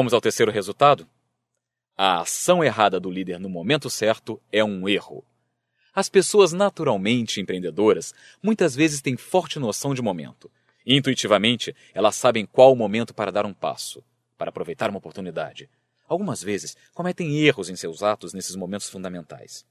Vamos ao terceiro resultado? A ação errada do líder no momento certo é um erro. As pessoas naturalmente empreendedoras muitas vezes têm forte noção de momento. Intuitivamente, elas sabem qual o momento para dar um passo, para aproveitar uma oportunidade. Algumas vezes cometem erros em seus atos nesses momentos fundamentais.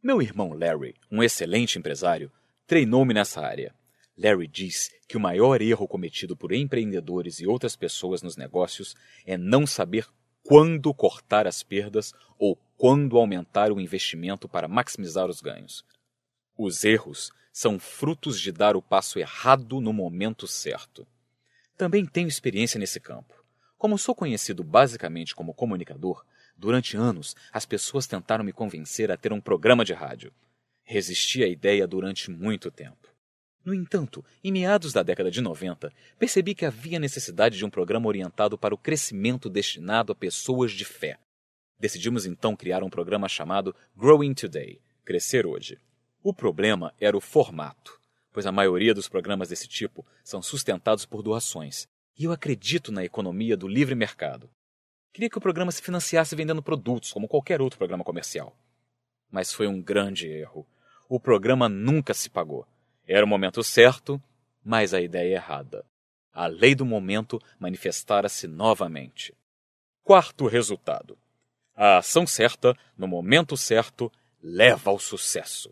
Meu irmão Larry, um excelente empresário, treinou-me nessa área. Larry diz que o maior erro cometido por empreendedores e outras pessoas nos negócios é não saber quando cortar as perdas ou quando aumentar o investimento para maximizar os ganhos. Os erros são frutos de dar o passo errado no momento certo. Também tenho experiência nesse campo. Como sou conhecido basicamente como comunicador, durante anos as pessoas tentaram me convencer a ter um programa de rádio. Resisti à ideia durante muito tempo. No entanto, em meados da década de 90, percebi que havia necessidade de um programa orientado para o crescimento destinado a pessoas de fé. Decidimos então criar um programa chamado Growing Today Crescer Hoje. O problema era o formato, pois a maioria dos programas desse tipo são sustentados por doações, e eu acredito na economia do livre mercado. Queria que o programa se financiasse vendendo produtos, como qualquer outro programa comercial. Mas foi um grande erro. O programa nunca se pagou era o momento certo, mas a ideia errada. A lei do momento manifestara-se novamente. Quarto resultado: a ação certa, no momento certo, leva ao sucesso.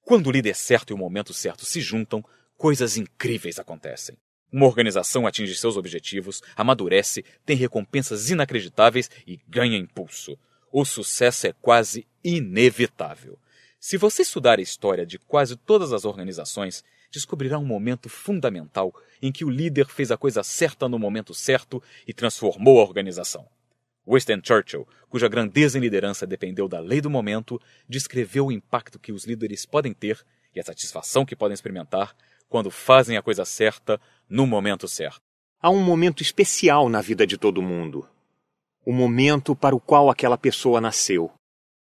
Quando o líder certo e o momento certo se juntam, coisas incríveis acontecem. Uma organização atinge seus objetivos, amadurece, tem recompensas inacreditáveis e ganha impulso. O sucesso é quase inevitável. Se você estudar a história de quase todas as organizações, descobrirá um momento fundamental em que o líder fez a coisa certa no momento certo e transformou a organização. Winston Churchill, cuja grandeza em liderança dependeu da lei do momento, descreveu o impacto que os líderes podem ter e a satisfação que podem experimentar quando fazem a coisa certa no momento certo. Há um momento especial na vida de todo mundo. O momento para o qual aquela pessoa nasceu.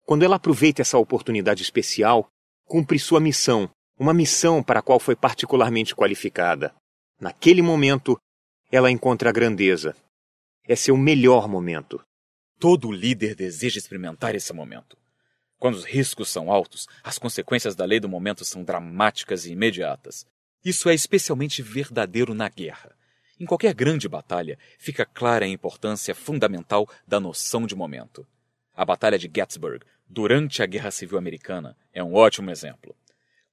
Quando ela aproveita essa oportunidade especial, cumpre sua missão, uma missão para a qual foi particularmente qualificada. Naquele momento, ela encontra a grandeza. É seu melhor momento. Todo líder deseja experimentar esse momento. Quando os riscos são altos, as consequências da lei do momento são dramáticas e imediatas. Isso é especialmente verdadeiro na guerra. Em qualquer grande batalha, fica clara a importância fundamental da noção de momento. A Batalha de Gettysburg durante a Guerra Civil Americana é um ótimo exemplo.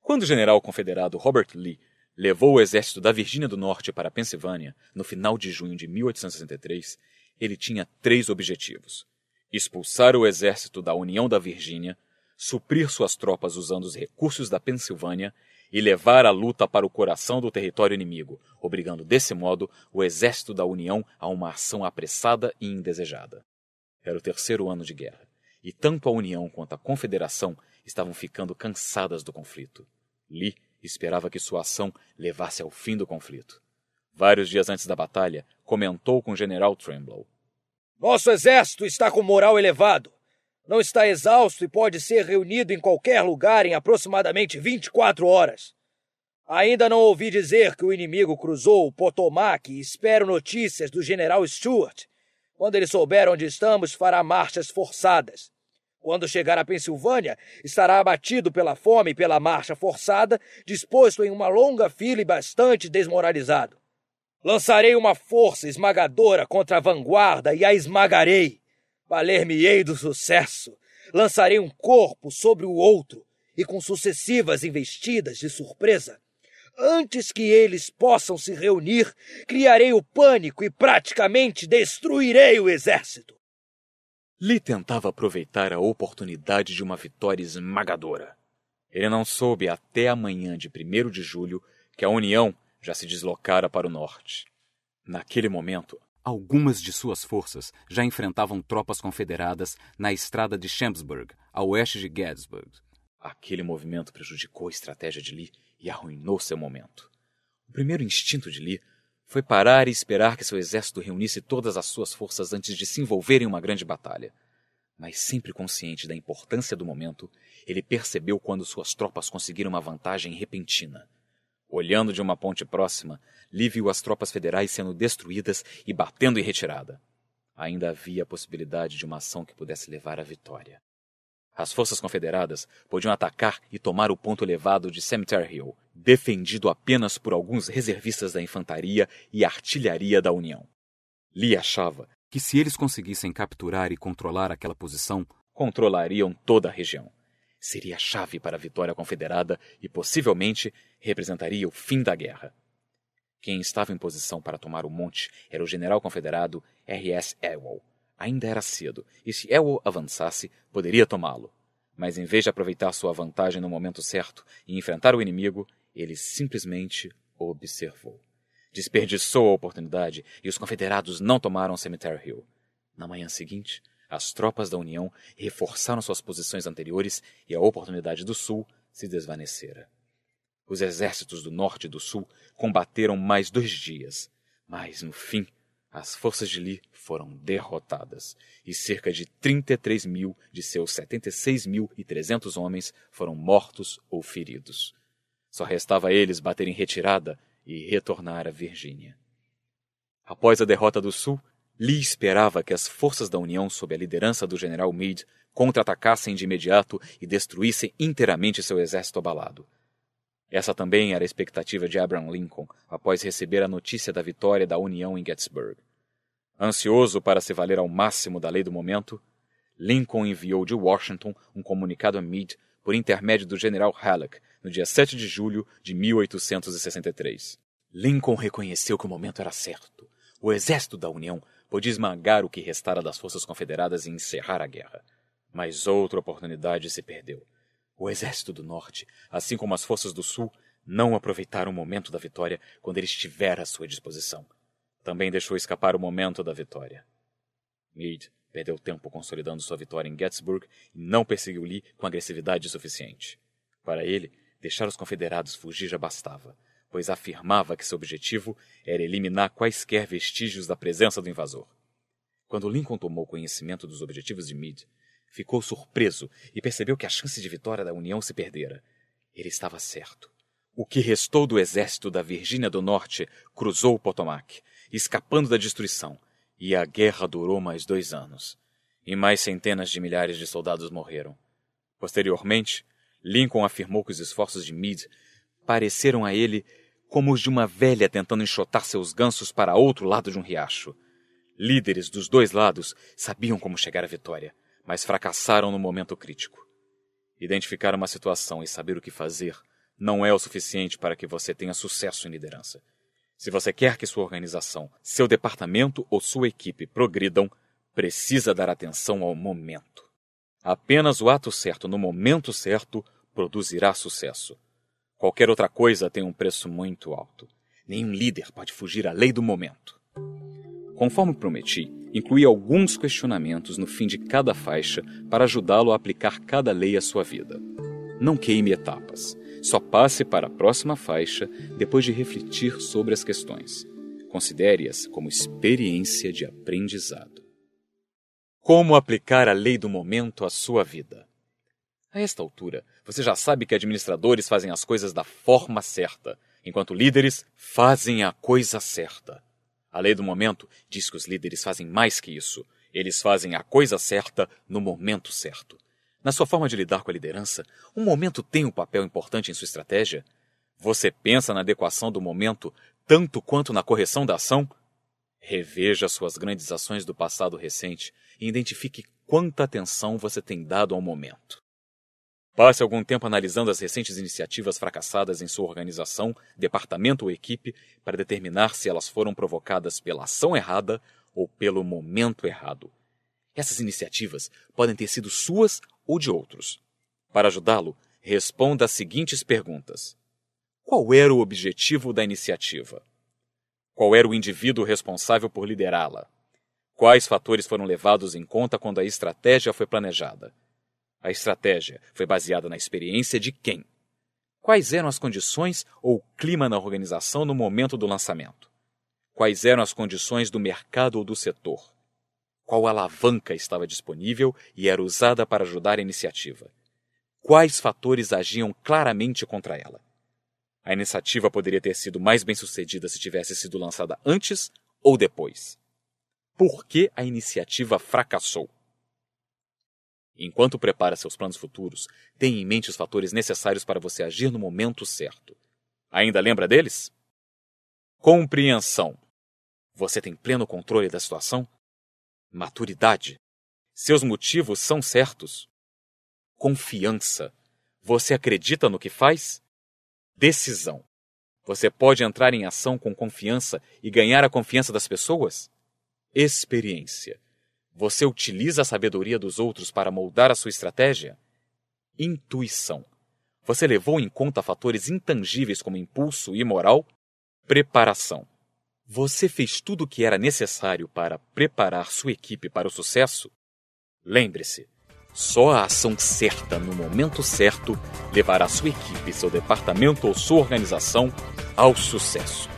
Quando o general confederado Robert Lee levou o exército da Virgínia do Norte para a Pensilvânia, no final de junho de 1863, ele tinha três objetivos: expulsar o exército da União da Virgínia, suprir suas tropas usando os recursos da Pensilvânia e levar a luta para o coração do território inimigo, obrigando desse modo o exército da União a uma ação apressada e indesejada. Era o terceiro ano de guerra e tanto a União quanto a Confederação estavam ficando cansadas do conflito. Lee esperava que sua ação levasse ao fim do conflito. Vários dias antes da batalha, comentou com o general Tremblow: Nosso exército está com moral elevado. Não está exausto e pode ser reunido em qualquer lugar em aproximadamente 24 horas. Ainda não ouvi dizer que o inimigo cruzou o Potomac e espero notícias do general Stuart. Quando ele souber onde estamos, fará marchas forçadas. Quando chegar à Pensilvânia, estará abatido pela fome e pela marcha forçada, disposto em uma longa fila e bastante desmoralizado. Lançarei uma força esmagadora contra a vanguarda e a esmagarei. Valer-me-ei do sucesso. Lançarei um corpo sobre o outro e com sucessivas investidas de surpresa. Antes que eles possam se reunir, criarei o pânico e praticamente destruirei o exército. Lee tentava aproveitar a oportunidade de uma vitória esmagadora. Ele não soube até a manhã de 1 de julho que a União já se deslocara para o norte. Naquele momento, algumas de suas forças já enfrentavam tropas confederadas na estrada de Chambersburg, a oeste de Gettysburg. Aquele movimento prejudicou a estratégia de Lee e arruinou seu momento. O primeiro instinto de Lee foi parar e esperar que seu exército reunisse todas as suas forças antes de se envolver em uma grande batalha. Mas sempre consciente da importância do momento, ele percebeu quando suas tropas conseguiram uma vantagem repentina. Olhando de uma ponte próxima, Lee viu as tropas federais sendo destruídas e batendo em retirada. Ainda havia a possibilidade de uma ação que pudesse levar à vitória. As forças confederadas podiam atacar e tomar o ponto elevado de Cemetery Hill, defendido apenas por alguns reservistas da infantaria e artilharia da União. Lee achava que se eles conseguissem capturar e controlar aquela posição, controlariam toda a região. Seria a chave para a vitória confederada e possivelmente representaria o fim da guerra. Quem estava em posição para tomar o monte era o general confederado R.S. Ewell. Ainda era cedo, e se Ewell avançasse, poderia tomá-lo mas em vez de aproveitar sua vantagem no momento certo e enfrentar o inimigo, ele simplesmente observou. Desperdiçou a oportunidade e os confederados não tomaram Cemetery Hill. Na manhã seguinte, as tropas da União reforçaram suas posições anteriores e a oportunidade do Sul se desvanecera. Os exércitos do Norte e do Sul combateram mais dois dias, mas, no fim, as forças de Lee foram derrotadas e cerca de 33 mil de seus 76.300 homens foram mortos ou feridos. Só restava a eles baterem retirada e retornar à Virgínia. Após a derrota do Sul, Lee esperava que as forças da União, sob a liderança do general Meade, contra-atacassem de imediato e destruíssem inteiramente seu exército abalado. Essa também era a expectativa de Abraham Lincoln após receber a notícia da vitória da União em Gettysburg. Ansioso para se valer ao máximo da lei do momento, Lincoln enviou de Washington um comunicado a Meade por intermédio do general Halleck, no dia 7 de julho de 1863. Lincoln reconheceu que o momento era certo. O exército da União podia esmagar o que restara das forças confederadas e encerrar a guerra. Mas outra oportunidade se perdeu. O exército do Norte, assim como as forças do Sul, não aproveitaram o momento da vitória quando ele estiver à sua disposição. Também deixou escapar o momento da vitória. Meade Perdeu tempo consolidando sua vitória em Gettysburg e não perseguiu Lee com agressividade suficiente. Para ele, deixar os confederados fugir já bastava, pois afirmava que seu objetivo era eliminar quaisquer vestígios da presença do invasor. Quando Lincoln tomou conhecimento dos objetivos de Meade, ficou surpreso e percebeu que a chance de vitória da União se perdera. Ele estava certo. O que restou do exército da Virgínia do Norte cruzou o Potomac, escapando da destruição, e a guerra durou mais dois anos, e mais centenas de milhares de soldados morreram. Posteriormente, Lincoln afirmou que os esforços de Meade pareceram a ele como os de uma velha tentando enxotar seus gansos para outro lado de um riacho. Líderes dos dois lados sabiam como chegar à vitória, mas fracassaram no momento crítico. Identificar uma situação e saber o que fazer não é o suficiente para que você tenha sucesso em liderança. Se você quer que sua organização, seu departamento ou sua equipe progridam, precisa dar atenção ao momento. Apenas o ato certo no momento certo produzirá sucesso. Qualquer outra coisa tem um preço muito alto. Nenhum líder pode fugir à lei do momento. Conforme prometi, incluí alguns questionamentos no fim de cada faixa para ajudá-lo a aplicar cada lei à sua vida. Não queime etapas. Só passe para a próxima faixa depois de refletir sobre as questões. Considere-as como experiência de aprendizado. Como aplicar a lei do momento à sua vida? A esta altura, você já sabe que administradores fazem as coisas da forma certa, enquanto líderes fazem a coisa certa. A lei do momento diz que os líderes fazem mais que isso. Eles fazem a coisa certa no momento certo na sua forma de lidar com a liderança, um momento tem um papel importante em sua estratégia? Você pensa na adequação do momento tanto quanto na correção da ação? Reveja suas grandes ações do passado recente e identifique quanta atenção você tem dado ao momento. Passe algum tempo analisando as recentes iniciativas fracassadas em sua organização, departamento ou equipe para determinar se elas foram provocadas pela ação errada ou pelo momento errado. Essas iniciativas podem ter sido suas ou de outros. Para ajudá-lo, responda as seguintes perguntas: Qual era o objetivo da iniciativa? Qual era o indivíduo responsável por liderá-la? Quais fatores foram levados em conta quando a estratégia foi planejada? A estratégia foi baseada na experiência de quem? Quais eram as condições ou o clima na organização no momento do lançamento? Quais eram as condições do mercado ou do setor? Qual alavanca estava disponível e era usada para ajudar a iniciativa? Quais fatores agiam claramente contra ela? A iniciativa poderia ter sido mais bem sucedida se tivesse sido lançada antes ou depois. Por que a iniciativa fracassou? Enquanto prepara seus planos futuros, tenha em mente os fatores necessários para você agir no momento certo. Ainda lembra deles? Compreensão. Você tem pleno controle da situação maturidade. Seus motivos são certos. Confiança. Você acredita no que faz? Decisão. Você pode entrar em ação com confiança e ganhar a confiança das pessoas? Experiência. Você utiliza a sabedoria dos outros para moldar a sua estratégia? Intuição. Você levou em conta fatores intangíveis como impulso e moral? Preparação. Você fez tudo o que era necessário para preparar sua equipe para o sucesso? Lembre-se, só a ação certa no momento certo levará sua equipe, seu departamento ou sua organização ao sucesso.